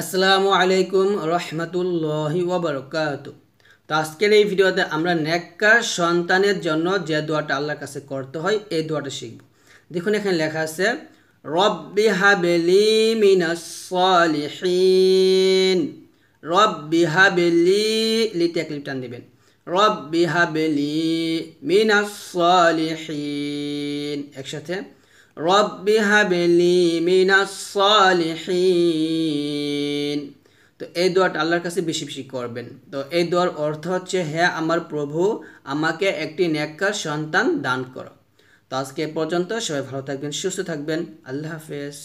আসসালামু আলাইকুম রহমতুল্লাহি ওবরকাত তো আজকের এই ভিডিওতে আমরা নেককার সন্তানের জন্য যে দোয়াটা আল্লাহর কাছে করতে হয় এই দোয়াটা শিখব দেখুন এখানে লেখা আছে রব্বি হাবেলি মিনাসলিহীন রব্বি হাবেলি লিতে এক লিপটান দেবেন রব্বি হাবেলি মিনাসলিহীন একসাথে রব هب لي من الصالحين তো এই দোয়াটা আল্লাহর কাছে বেশি বেশি করবেন তো এই দোয়ার অর্থ হচ্ছে হ্যাঁ আমার প্রভু আমাকে একটি ন্যাক্কার সন্তান দান করো তো আজকে পর্যন্ত সবাই ভালো থাকবেন সুস্থ থাকবেন আল্লাহ হাফেজ